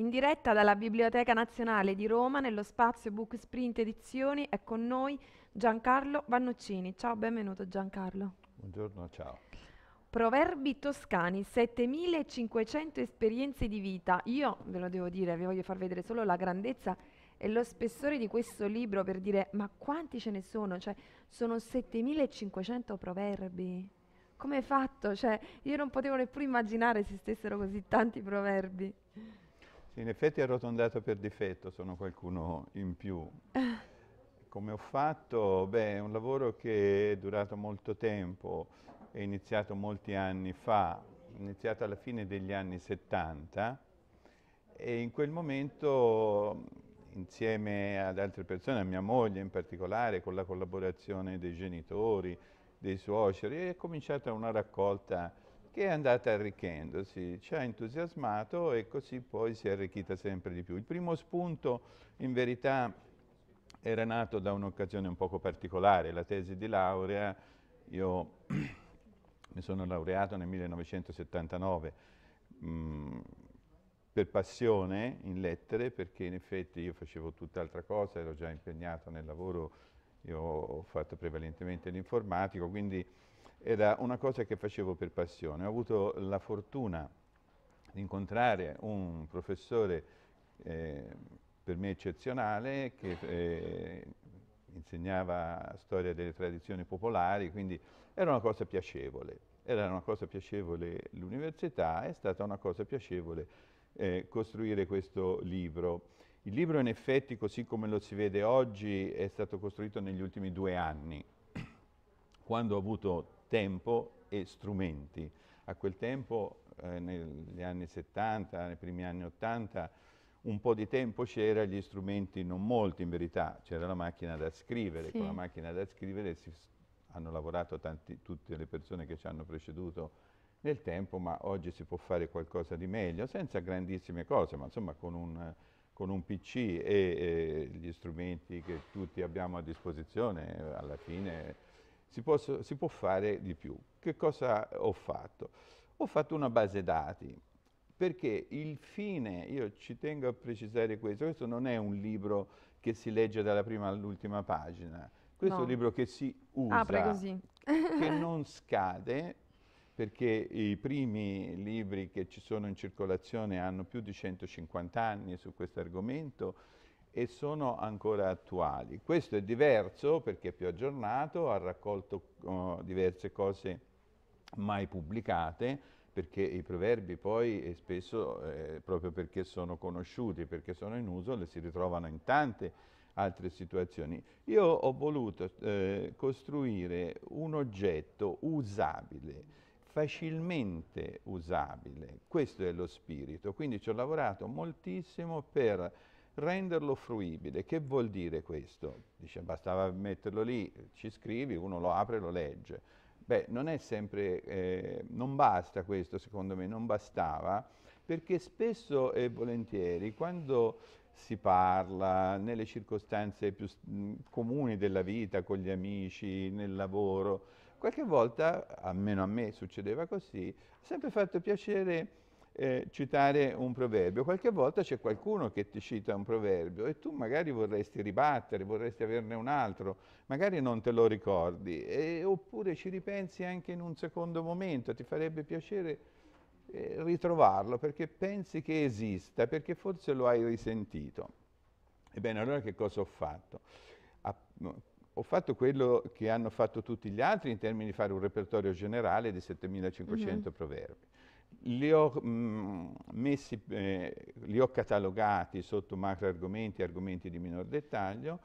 In diretta dalla Biblioteca Nazionale di Roma, nello spazio Book Sprint Edizioni, è con noi Giancarlo Vannuccini. Ciao, benvenuto Giancarlo. Buongiorno, ciao. Proverbi toscani, 7500 esperienze di vita. Io ve lo devo dire, vi voglio far vedere solo la grandezza e lo spessore di questo libro per dire ma quanti ce ne sono? Cioè, sono 7500 proverbi. Come hai fatto? Cioè, io non potevo neppure immaginare esistessero così tanti proverbi in effetti è arrotondato per difetto, sono qualcuno in più. Come ho fatto? Beh, è un lavoro che è durato molto tempo, è iniziato molti anni fa, è iniziato alla fine degli anni 70 e in quel momento insieme ad altre persone, a mia moglie in particolare, con la collaborazione dei genitori, dei suoceri, è cominciata una raccolta che è andata arricchendosi, ci ha entusiasmato e così poi si è arricchita sempre di più. Il primo spunto in verità era nato da un'occasione un poco particolare, la tesi di laurea, io mi sono laureato nel 1979 mh, mm, per passione in lettere perché in effetti io facevo tutt'altra cosa, ero già impegnato nel lavoro, io ho fatto prevalentemente l'informatico, quindi era una cosa che facevo per passione. Ho avuto la fortuna di incontrare un professore eh, per me eccezionale che eh, insegnava storia delle tradizioni popolari, quindi era una cosa piacevole. Era una cosa piacevole l'università, è stata una cosa piacevole eh, costruire questo libro. Il libro in effetti, così come lo si vede oggi, è stato costruito negli ultimi due anni, quando ho avuto tempo e strumenti. A quel tempo, eh, negli anni 70, nei primi anni 80, un po' di tempo c'era, gli strumenti non molti in verità, c'era la macchina da scrivere, sì. con la macchina da scrivere si, hanno lavorato tanti, tutte le persone che ci hanno preceduto nel tempo, ma oggi si può fare qualcosa di meglio, senza grandissime cose, ma insomma con un, con un PC e, e gli strumenti che tutti abbiamo a disposizione, alla fine si, posso, si può fare di più. Che cosa ho fatto? Ho fatto una base dati, perché il fine, io ci tengo a precisare questo, questo non è un libro che si legge dalla prima all'ultima pagina, questo no. è un libro che si usa, che non scade, perché i primi libri che ci sono in circolazione hanno più di 150 anni su questo argomento, e sono ancora attuali. Questo è diverso perché è più aggiornato, ha raccolto uh, diverse cose mai pubblicate, perché i proverbi poi eh, spesso, eh, proprio perché sono conosciuti, perché sono in uso, le si ritrovano in tante altre situazioni. Io ho voluto eh, costruire un oggetto usabile, facilmente usabile, questo è lo spirito, quindi ci ho lavorato moltissimo per renderlo fruibile. Che vuol dire questo? Dice, bastava metterlo lì, ci scrivi, uno lo apre e lo legge. Beh, non è sempre, eh, non basta questo secondo me, non bastava, perché spesso e volentieri quando si parla nelle circostanze più comuni della vita, con gli amici, nel lavoro, qualche volta, almeno a me succedeva così, ha sempre fatto piacere eh, citare un proverbio. Qualche volta c'è qualcuno che ti cita un proverbio e tu magari vorresti ribattere, vorresti averne un altro, magari non te lo ricordi, e, oppure ci ripensi anche in un secondo momento, ti farebbe piacere eh, ritrovarlo perché pensi che esista, perché forse lo hai risentito. Ebbene, allora che cosa ho fatto? A, ho fatto quello che hanno fatto tutti gli altri in termini di fare un repertorio generale di 7500 mm -hmm. proverbi. Li ho, mm, messi, eh, li ho catalogati sotto macro argomenti e argomenti di minor dettaglio,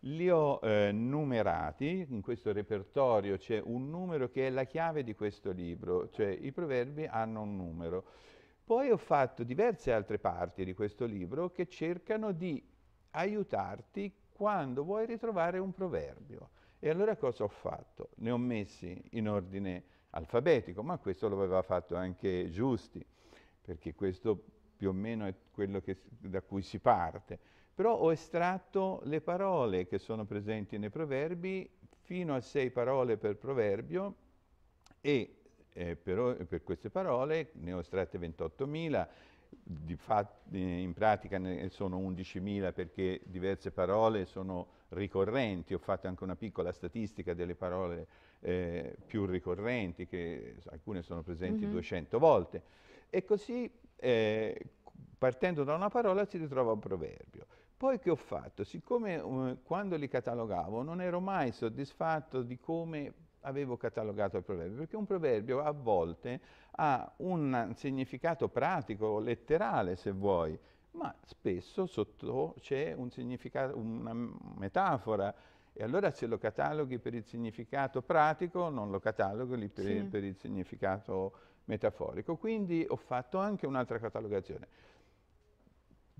li ho eh, numerati, in questo repertorio c'è un numero che è la chiave di questo libro, cioè i proverbi hanno un numero. Poi ho fatto diverse altre parti di questo libro che cercano di aiutarti quando vuoi ritrovare un proverbio. E allora cosa ho fatto? Ne ho messi in ordine alfabetico, ma questo lo aveva fatto anche Giusti, perché questo più o meno è quello che, da cui si parte. Però ho estratto le parole che sono presenti nei proverbi, fino a sei parole per proverbio, e eh, per, per queste parole ne ho estratte 28.000, di fatti, eh, in pratica ne sono 11.000 perché diverse parole sono ricorrenti, ho fatto anche una piccola statistica delle parole eh, più ricorrenti, che alcune sono presenti mm -hmm. 200 volte, e così eh, partendo da una parola si ritrova un proverbio. Poi che ho fatto? Siccome um, quando li catalogavo non ero mai soddisfatto di come avevo catalogato il proverbio, perché un proverbio a volte ha un significato pratico, letterale se vuoi, ma spesso sotto c'è un significato, una metafora e allora se lo cataloghi per il significato pratico, non lo cataloghi per, sì. per il significato metaforico. Quindi ho fatto anche un'altra catalogazione.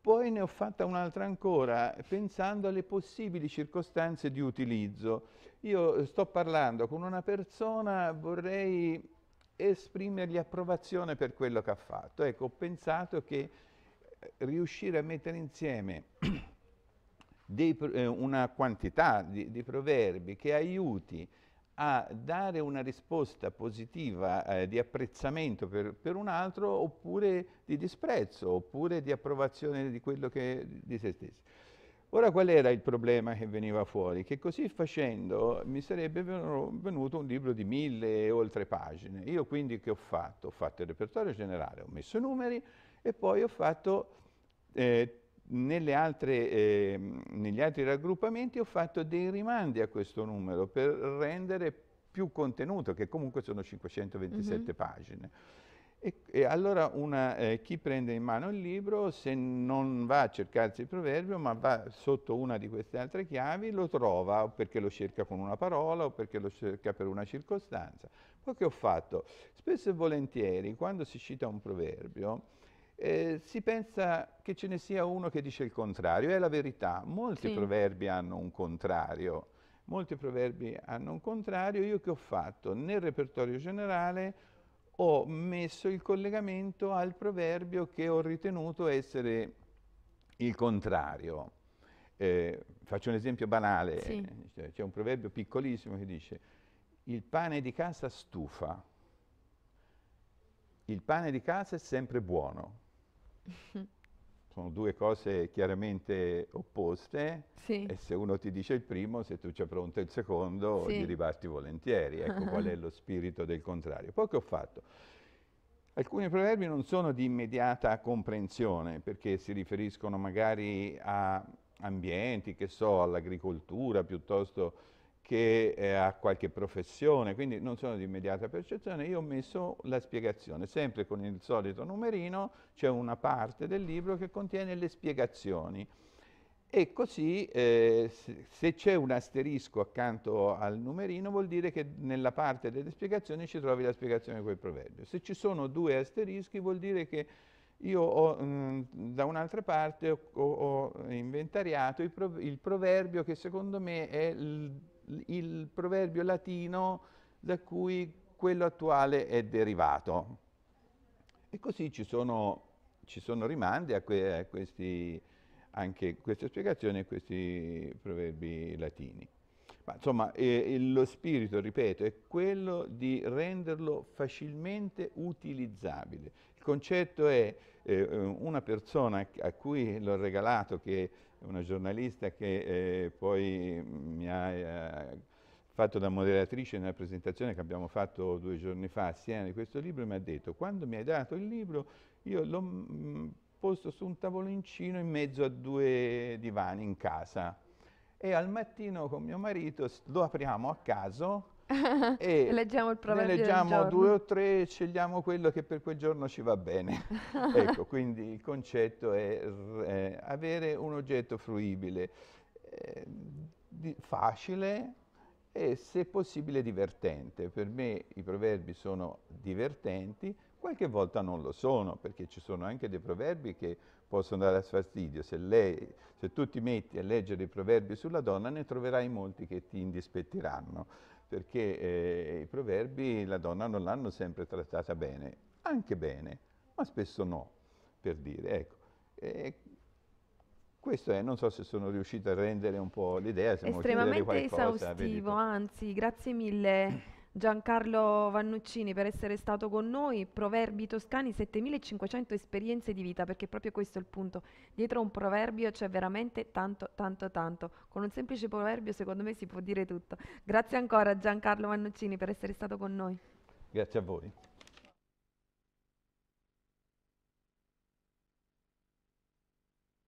Poi ne ho fatta un'altra ancora, pensando alle possibili circostanze di utilizzo. Io sto parlando con una persona, vorrei esprimergli approvazione per quello che ha fatto. Ecco, ho pensato che riuscire a mettere insieme dei, eh, una quantità di, di, proverbi che aiuti a dare una risposta positiva eh, di apprezzamento per, per, un altro oppure di disprezzo oppure di approvazione di quello che di se stessi. Ora qual era il problema che veniva fuori? Che così facendo mi sarebbe venuto un libro di mille e oltre pagine. Io quindi che ho fatto? Ho fatto il repertorio generale, ho messo i numeri, e poi ho fatto, eh, altre, eh, negli altri raggruppamenti, ho fatto dei rimandi a questo numero per rendere più contenuto, che comunque sono 527 mm -hmm. pagine. E, e allora una, eh, chi prende in mano il libro, se non va a cercarsi il proverbio, ma va sotto una di queste altre chiavi, lo trova o perché lo cerca con una parola o perché lo cerca per una circostanza. Poi che ho fatto? Spesso e volentieri, quando si cita un proverbio, eh, si pensa che ce ne sia uno che dice il contrario, è la verità. Molti sì. proverbi hanno un contrario, molti proverbi hanno un contrario. Io che ho fatto? Nel repertorio generale ho messo il collegamento al proverbio che ho ritenuto essere il contrario. Eh, faccio un esempio banale, sì. Cioè, c'è un proverbio piccolissimo che dice il pane di casa stufa, il pane di casa è sempre buono, Sono due cose chiaramente opposte sì. e se uno ti dice il primo, se tu c'è pronto il secondo, sì. gli riparti volentieri. Ecco qual è lo spirito del contrario. Poi che ho fatto? Alcuni proverbi non sono di immediata comprensione perché si riferiscono magari a ambienti, che so, all'agricoltura piuttosto che eh, ha qualche professione, quindi non sono di immediata percezione, io ho messo la spiegazione, sempre con il solito numerino c'è una parte del libro che contiene le spiegazioni e così eh, se c'è un asterisco accanto al numerino vuol dire che nella parte delle spiegazioni ci trovi la spiegazione di quel proverbio, se ci sono due asterischi vuol dire che io ho, mh, mm, da un'altra parte ho, ho inventariato il, il proverbio che secondo me è il il proverbio latino da cui quello attuale è derivato. E così ci sono, ci sono rimandi a, que, a questi, anche queste spiegazioni e questi proverbi latini. Ma insomma, eh, lo spirito, ripeto, è quello di renderlo facilmente utilizzabile. Il concetto è eh, una persona a cui l'ho regalato che una giornalista che eh, poi mi ha eh, fatto da moderatrice nella presentazione che abbiamo fatto due giorni fa a Siena di questo libro, mi ha detto quando mi hai dato il libro io l'ho mm, posto su un tavolincino in mezzo a due divani in casa e al mattino con mio marito lo apriamo a caso e leggiamo il proverbio. Ne leggiamo due o tre e scegliamo quello che per quel giorno ci va bene. ecco, quindi il concetto è, è avere un oggetto fruibile, eh, facile e se possibile divertente. Per me i proverbi sono divertenti, qualche volta non lo sono, perché ci sono anche dei proverbi che possono dare fastidio. Se, lei, se tu ti metti a leggere i proverbi sulla donna, ne troverai molti che ti indispettiranno perché eh, i proverbi la donna non l'hanno sempre trattata bene, anche bene, ma spesso no, per dire. Ecco. E questo è, non so se sono riuscito a rendere un po' l'idea. Estremamente qualcosa, esaustivo, anzi, grazie mille. Giancarlo Vannuccini per essere stato con noi, Proverbi Toscani, 7500 esperienze di vita, perché proprio questo è il punto. Dietro un proverbio c'è veramente tanto, tanto, tanto. Con un semplice proverbio secondo me si può dire tutto. Grazie ancora Giancarlo Vannuccini per essere stato con noi. Grazie a voi.